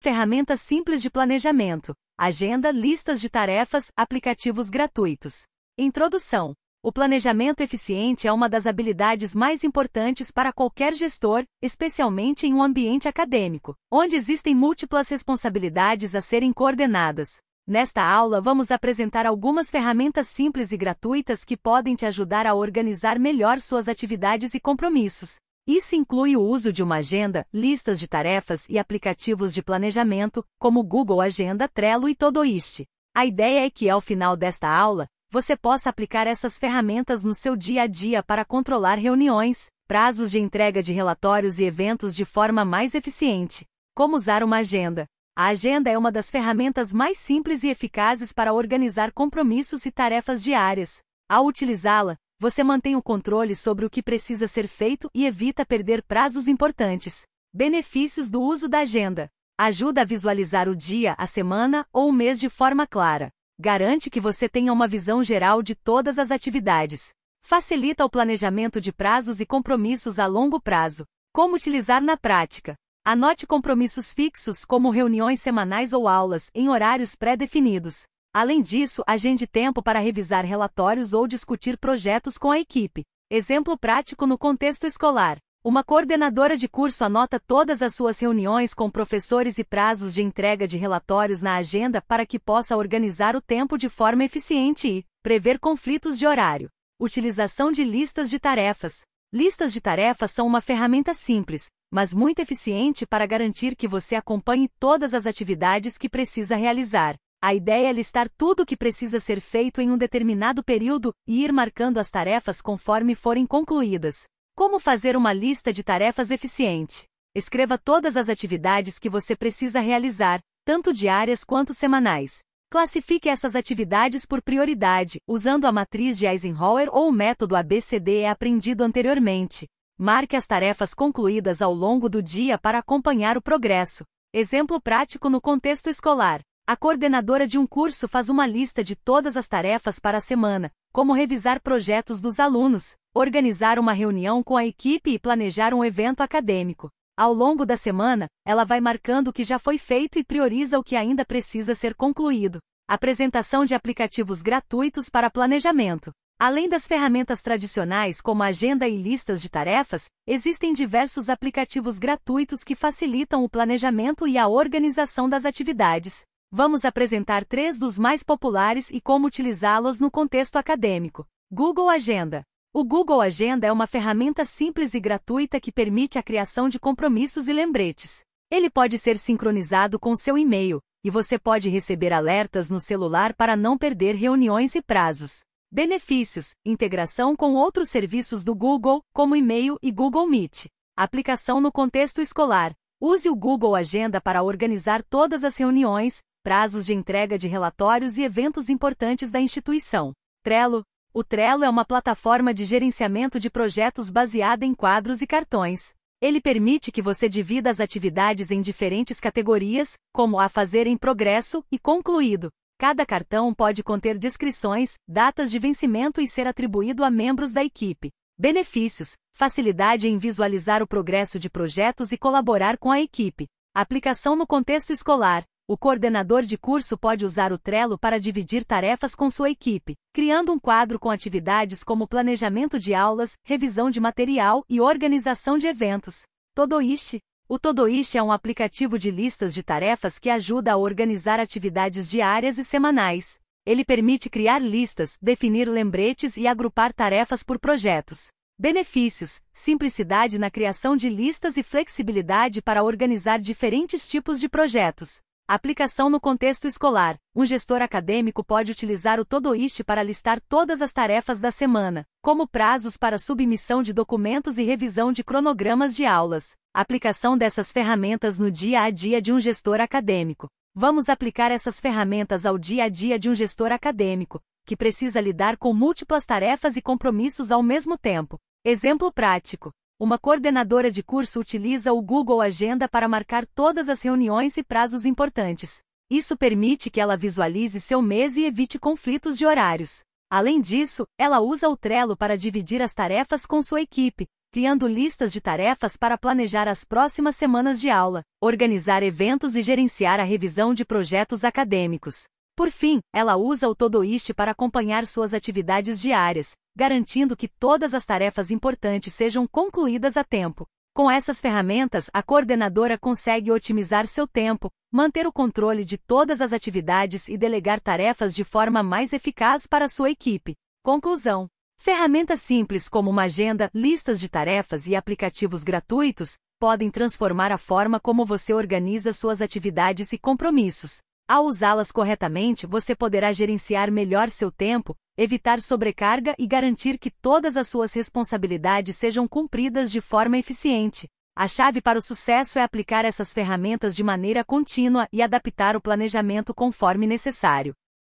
ferramentas simples de planejamento, agenda, listas de tarefas, aplicativos gratuitos. Introdução: O planejamento eficiente é uma das habilidades mais importantes para qualquer gestor, especialmente em um ambiente acadêmico, onde existem múltiplas responsabilidades a serem coordenadas. Nesta aula, vamos apresentar algumas ferramentas simples e gratuitas que podem te ajudar a organizar melhor suas atividades e compromissos, isso inclui o uso de uma agenda, listas de tarefas e aplicativos de planejamento, como Google Agenda, Trello e Todoist. A ideia é que ao final desta aula, você possa aplicar essas ferramentas no seu dia a dia para controlar reuniões, prazos de entrega de relatórios e eventos de forma mais eficiente. Como usar uma agenda? A agenda é uma das ferramentas mais simples e eficazes para organizar compromissos e tarefas diárias. Ao utilizá-la, você mantém o controle sobre o que precisa ser feito e evita perder prazos importantes. Benefícios do uso da agenda: ajuda a visualizar o dia, a semana ou o mês de forma clara. Garante que você tenha uma visão geral de todas as atividades. Facilita o planejamento de prazos e compromissos a longo prazo. Como utilizar na prática? Anote compromissos fixos, como reuniões semanais ou aulas, em horários pré-definidos. Além disso, agende tempo para revisar relatórios ou discutir projetos com a equipe. Exemplo prático no contexto escolar. Uma coordenadora de curso anota todas as suas reuniões com professores e prazos de entrega de relatórios na agenda para que possa organizar o tempo de forma eficiente e prever conflitos de horário. Utilização de listas de tarefas. Listas de tarefas são uma ferramenta simples, mas muito eficiente para garantir que você acompanhe todas as atividades que precisa realizar. A ideia é listar tudo o que precisa ser feito em um determinado período e ir marcando as tarefas conforme forem concluídas. Como fazer uma lista de tarefas eficiente? Escreva todas as atividades que você precisa realizar, tanto diárias quanto semanais. Classifique essas atividades por prioridade, usando a matriz de Eisenhower ou o método ABCD aprendido anteriormente. Marque as tarefas concluídas ao longo do dia para acompanhar o progresso. Exemplo prático no contexto escolar. A coordenadora de um curso faz uma lista de todas as tarefas para a semana, como revisar projetos dos alunos, organizar uma reunião com a equipe e planejar um evento acadêmico. Ao longo da semana, ela vai marcando o que já foi feito e prioriza o que ainda precisa ser concluído. Apresentação de aplicativos gratuitos para planejamento. Além das ferramentas tradicionais como agenda e listas de tarefas, existem diversos aplicativos gratuitos que facilitam o planejamento e a organização das atividades. Vamos apresentar três dos mais populares e como utilizá-los no contexto acadêmico. Google Agenda. O Google Agenda é uma ferramenta simples e gratuita que permite a criação de compromissos e lembretes. Ele pode ser sincronizado com seu e-mail, e você pode receber alertas no celular para não perder reuniões e prazos. Benefícios: integração com outros serviços do Google, como e-mail e Google Meet. Aplicação no contexto escolar: use o Google Agenda para organizar todas as reuniões, prazos de entrega de relatórios e eventos importantes da instituição. Trello. O Trello é uma plataforma de gerenciamento de projetos baseada em quadros e cartões. Ele permite que você divida as atividades em diferentes categorias, como a fazer em progresso e concluído. Cada cartão pode conter descrições, datas de vencimento e ser atribuído a membros da equipe. Benefícios: facilidade em visualizar o progresso de projetos e colaborar com a equipe. Aplicação no contexto escolar: o coordenador de curso pode usar o Trello para dividir tarefas com sua equipe, criando um quadro com atividades como planejamento de aulas, revisão de material e organização de eventos. Todoist. O Todoist é um aplicativo de listas de tarefas que ajuda a organizar atividades diárias e semanais. Ele permite criar listas, definir lembretes e agrupar tarefas por projetos. Benefícios: simplicidade na criação de listas e flexibilidade para organizar diferentes tipos de projetos. Aplicação no contexto escolar. Um gestor acadêmico pode utilizar o Todoist para listar todas as tarefas da semana, como prazos para submissão de documentos e revisão de cronogramas de aulas. Aplicação dessas ferramentas no dia a dia de um gestor acadêmico. Vamos aplicar essas ferramentas ao dia a dia de um gestor acadêmico, que precisa lidar com múltiplas tarefas e compromissos ao mesmo tempo. Exemplo prático: uma coordenadora de curso utiliza o Google Agenda para marcar todas as reuniões e prazos importantes. Isso permite que ela visualize seu mês e evite conflitos de horários. Além disso, ela usa o Trello para dividir as tarefas com sua equipe, criando listas de tarefas para planejar as próximas semanas de aula, organizar eventos e gerenciar a revisão de projetos acadêmicos. Por fim, ela usa o Todoist para acompanhar suas atividades diárias, garantindo que todas as tarefas importantes sejam concluídas a tempo. Com essas ferramentas, a coordenadora consegue otimizar seu tempo, manter o controle de todas as atividades e delegar tarefas de forma mais eficaz para sua equipe. Conclusão: Ferramentas simples como uma agenda, listas de tarefas e aplicativos gratuitos podem transformar a forma como você organiza suas atividades e compromissos. Ao usá-las corretamente, você poderá gerenciar melhor seu tempo, evitar sobrecarga e garantir que todas as suas responsabilidades sejam cumpridas de forma eficiente. A chave para o sucesso é aplicar essas ferramentas de maneira contínua e adaptar o planejamento conforme necessário.